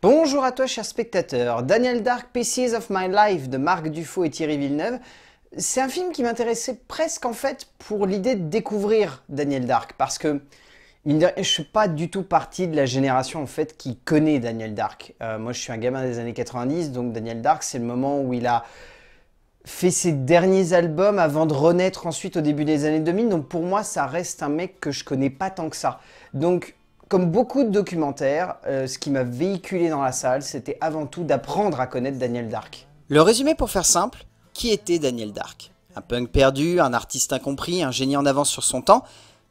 Bonjour à toi chers spectateurs, Daniel Dark, Pieces of My Life de Marc Dufault et Thierry Villeneuve, c'est un film qui m'intéressait presque en fait pour l'idée de découvrir Daniel Dark, parce que je suis pas du tout partie de la génération en fait qui connaît Daniel Dark. Euh, moi je suis un gamin des années 90, donc Daniel Dark c'est le moment où il a fait ses derniers albums avant de renaître ensuite au début des années 2000, donc pour moi ça reste un mec que je connais pas tant que ça. Donc comme beaucoup de documentaires, euh, ce qui m'a véhiculé dans la salle, c'était avant tout d'apprendre à connaître Daniel Dark. Le résumé pour faire simple, qui était Daniel Dark Un punk perdu, un artiste incompris, un génie en avance sur son temps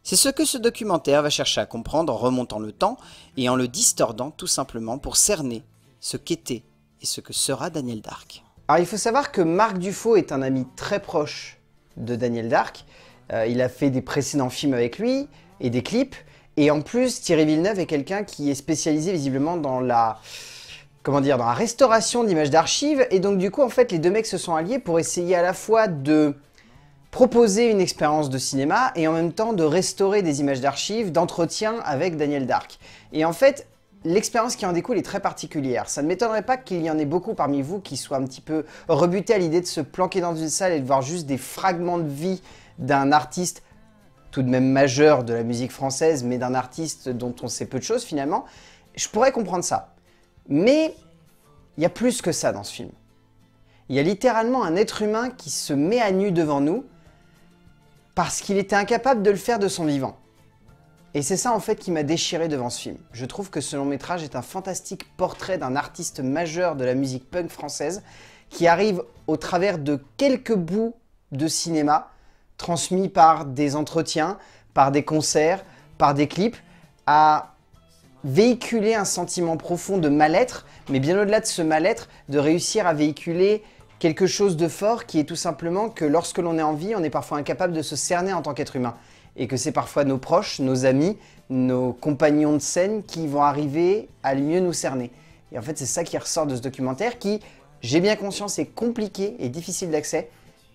C'est ce que ce documentaire va chercher à comprendre en remontant le temps et en le distordant tout simplement pour cerner ce qu'était et ce que sera Daniel Dark. Alors il faut savoir que Marc Dufault est un ami très proche de Daniel Dark. Euh, il a fait des précédents films avec lui et des clips. Et en plus, Thierry Villeneuve est quelqu'un qui est spécialisé visiblement dans la comment dire, dans la restauration d'images d'archives. Et donc du coup, en fait, les deux mecs se sont alliés pour essayer à la fois de proposer une expérience de cinéma et en même temps de restaurer des images d'archives, d'entretien avec Daniel Dark. Et en fait, L'expérience qui en découle est très particulière. Ça ne m'étonnerait pas qu'il y en ait beaucoup parmi vous qui soient un petit peu rebutés à l'idée de se planquer dans une salle et de voir juste des fragments de vie d'un artiste tout de même majeur de la musique française, mais d'un artiste dont on sait peu de choses finalement, je pourrais comprendre ça. Mais il y a plus que ça dans ce film. Il y a littéralement un être humain qui se met à nu devant nous parce qu'il était incapable de le faire de son vivant. Et c'est ça en fait qui m'a déchiré devant ce film. Je trouve que ce long métrage est un fantastique portrait d'un artiste majeur de la musique punk française qui arrive au travers de quelques bouts de cinéma transmis par des entretiens, par des concerts, par des clips, à véhiculer un sentiment profond de mal-être, mais bien au-delà de ce mal-être, de réussir à véhiculer quelque chose de fort qui est tout simplement que lorsque l'on est en vie, on est parfois incapable de se cerner en tant qu'être humain. Et que c'est parfois nos proches, nos amis, nos compagnons de scène qui vont arriver à mieux nous cerner. Et en fait, c'est ça qui ressort de ce documentaire qui, j'ai bien conscience, est compliqué et difficile d'accès,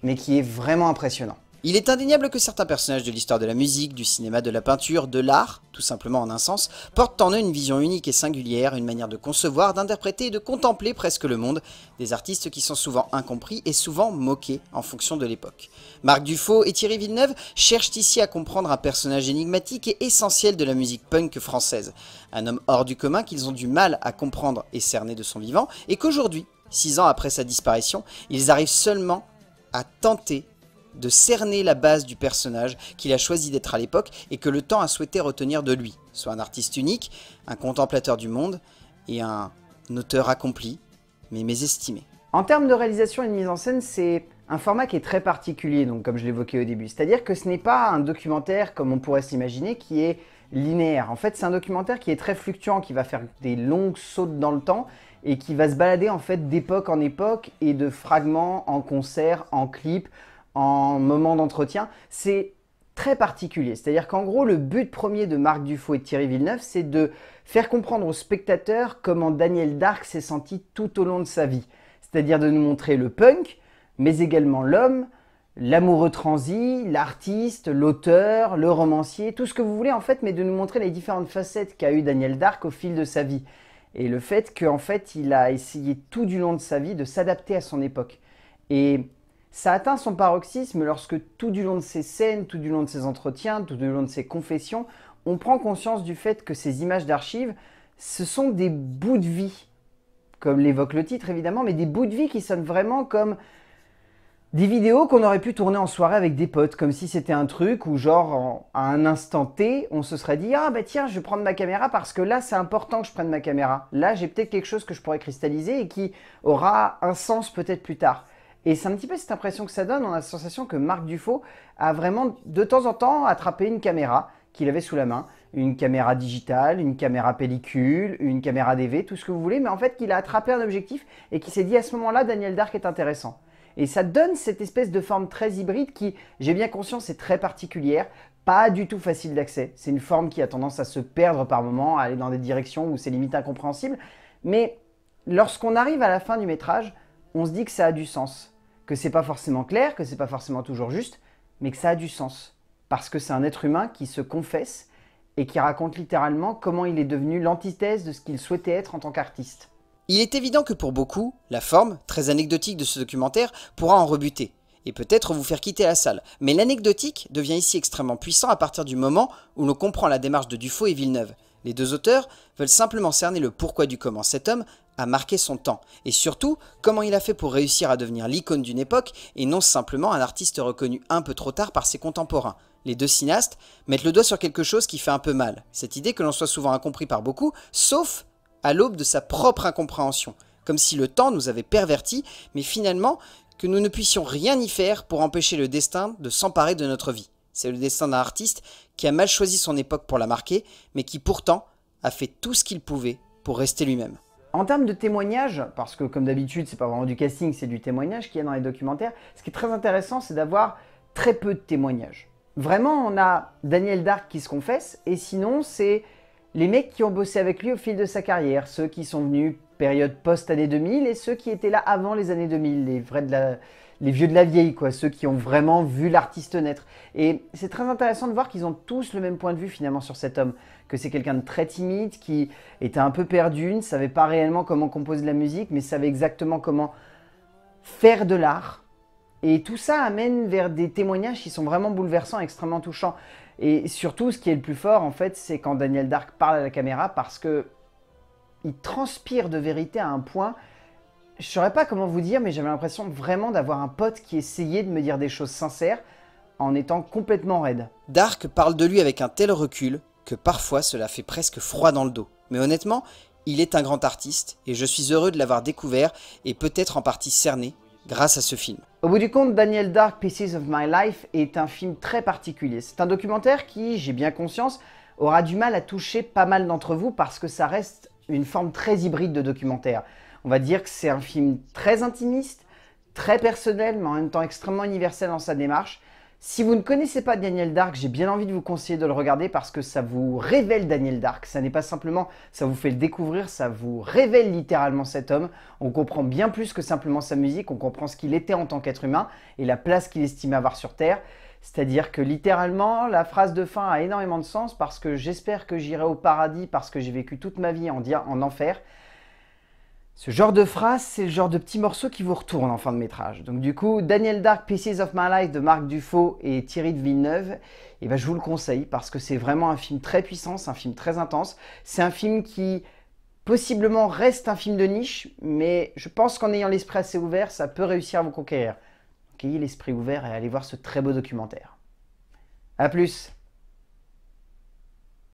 mais qui est vraiment impressionnant. Il est indéniable que certains personnages de l'histoire de la musique, du cinéma, de la peinture, de l'art, tout simplement en un sens, portent en eux une vision unique et singulière, une manière de concevoir, d'interpréter et de contempler presque le monde, des artistes qui sont souvent incompris et souvent moqués en fonction de l'époque. Marc Dufault et Thierry Villeneuve cherchent ici à comprendre un personnage énigmatique et essentiel de la musique punk française, un homme hors du commun qu'ils ont du mal à comprendre et cerner de son vivant, et qu'aujourd'hui, six ans après sa disparition, ils arrivent seulement à tenter de cerner la base du personnage qu'il a choisi d'être à l'époque et que le temps a souhaité retenir de lui, soit un artiste unique, un contemplateur du monde et un auteur accompli, mais mésestimé. En termes de réalisation et de mise en scène, c'est un format qui est très particulier, donc comme je l'évoquais au début. C'est-à-dire que ce n'est pas un documentaire comme on pourrait s'imaginer qui est linéaire. En fait, c'est un documentaire qui est très fluctuant, qui va faire des longues sautes dans le temps et qui va se balader en fait d'époque en époque et de fragments en concert, en clip, en moment d'entretien, c'est très particulier. C'est-à-dire qu'en gros, le but premier de Marc Dufault et Thierry Villeneuve, c'est de faire comprendre aux spectateurs comment Daniel Dark s'est senti tout au long de sa vie. C'est-à-dire de nous montrer le punk, mais également l'homme, l'amoureux transi, l'artiste, l'auteur, le romancier, tout ce que vous voulez en fait, mais de nous montrer les différentes facettes qu'a eu Daniel Dark au fil de sa vie. Et le fait qu'en fait, il a essayé tout du long de sa vie de s'adapter à son époque. Et ça atteint son paroxysme lorsque tout du long de ses scènes, tout du long de ses entretiens, tout du long de ses confessions, on prend conscience du fait que ces images d'archives, ce sont des bouts de vie, comme l'évoque le titre évidemment, mais des bouts de vie qui sonnent vraiment comme des vidéos qu'on aurait pu tourner en soirée avec des potes, comme si c'était un truc où genre à un instant T, on se serait dit ah bah tiens je vais prendre ma caméra parce que là c'est important que je prenne ma caméra. Là j'ai peut-être quelque chose que je pourrais cristalliser et qui aura un sens peut-être plus tard. Et c'est un petit peu cette impression que ça donne, on a la sensation que Marc Dufault a vraiment de temps en temps attrapé une caméra qu'il avait sous la main, une caméra digitale, une caméra pellicule, une caméra DV, tout ce que vous voulez, mais en fait qu'il a attrapé un objectif et qu'il s'est dit à ce moment-là, Daniel Dark est intéressant. Et ça donne cette espèce de forme très hybride qui, j'ai bien conscience, est très particulière, pas du tout facile d'accès. C'est une forme qui a tendance à se perdre par moments, à aller dans des directions où c'est limite incompréhensible. Mais lorsqu'on arrive à la fin du métrage, on se dit que ça a du sens que c'est pas forcément clair, que c'est pas forcément toujours juste, mais que ça a du sens. Parce que c'est un être humain qui se confesse et qui raconte littéralement comment il est devenu l'antithèse de ce qu'il souhaitait être en tant qu'artiste. Il est évident que pour beaucoup, la forme, très anecdotique de ce documentaire, pourra en rebuter, et peut-être vous faire quitter la salle. Mais l'anecdotique devient ici extrêmement puissant à partir du moment où l'on comprend la démarche de Dufaux et Villeneuve. Les deux auteurs veulent simplement cerner le pourquoi du comment cet homme a marqué son temps Et surtout, comment il a fait pour réussir à devenir l'icône d'une époque et non simplement un artiste reconnu un peu trop tard par ses contemporains les deux cinéastes mettent le doigt sur quelque chose qui fait un peu mal, cette idée que l'on soit souvent incompris par beaucoup, sauf à l'aube de sa propre incompréhension, comme si le temps nous avait pervertis, mais finalement que nous ne puissions rien y faire pour empêcher le destin de s'emparer de notre vie. C'est le destin d'un artiste qui a mal choisi son époque pour la marquer, mais qui pourtant a fait tout ce qu'il pouvait pour rester lui-même en termes de témoignages, parce que comme d'habitude, c'est pas vraiment du casting, c'est du témoignage qu'il y a dans les documentaires, ce qui est très intéressant, c'est d'avoir très peu de témoignages. Vraiment, on a Daniel Dark qui se confesse, et sinon, c'est les mecs qui ont bossé avec lui au fil de sa carrière, ceux qui sont venus période post-année 2000 et ceux qui étaient là avant les années 2000, les vrais de la, les vieux de la vieille, quoi, ceux qui ont vraiment vu l'artiste naître. Et c'est très intéressant de voir qu'ils ont tous le même point de vue finalement sur cet homme, que c'est quelqu'un de très timide, qui était un peu perdu, ne savait pas réellement comment composer de la musique, mais savait exactement comment faire de l'art. Et tout ça amène vers des témoignages qui sont vraiment bouleversants, extrêmement touchants. Et surtout, ce qui est le plus fort, en fait, c'est quand Daniel Dark parle à la caméra parce que il transpire de vérité à un point je ne saurais pas comment vous dire, mais j'avais l'impression vraiment d'avoir un pote qui essayait de me dire des choses sincères en étant complètement raide. Dark parle de lui avec un tel recul que parfois cela fait presque froid dans le dos. Mais honnêtement, il est un grand artiste et je suis heureux de l'avoir découvert et peut-être en partie cerné grâce à ce film. Au bout du compte, Daniel Dark Pieces of My Life est un film très particulier. C'est un documentaire qui, j'ai bien conscience, aura du mal à toucher pas mal d'entre vous parce que ça reste une forme très hybride de documentaire. On va dire que c'est un film très intimiste, très personnel, mais en même temps extrêmement universel dans sa démarche. Si vous ne connaissez pas Daniel Dark, j'ai bien envie de vous conseiller de le regarder parce que ça vous révèle Daniel Dark. Ça n'est pas simplement, ça vous fait le découvrir, ça vous révèle littéralement cet homme. On comprend bien plus que simplement sa musique, on comprend ce qu'il était en tant qu'être humain et la place qu'il estimait avoir sur Terre. C'est-à-dire que littéralement, la phrase de fin a énormément de sens parce que j'espère que j'irai au paradis parce que j'ai vécu toute ma vie en, en enfer. Ce genre de phrase, c'est le genre de petit morceau qui vous retourne en fin de métrage. Donc du coup, Daniel Dark Pieces of My Life de Marc Dufaux et Thierry de Villeneuve, eh ben, je vous le conseille parce que c'est vraiment un film très puissant, c'est un film très intense, c'est un film qui possiblement reste un film de niche, mais je pense qu'en ayant l'esprit assez ouvert, ça peut réussir à vous conquérir. Donc ayez l'esprit ouvert et allez voir ce très beau documentaire. A plus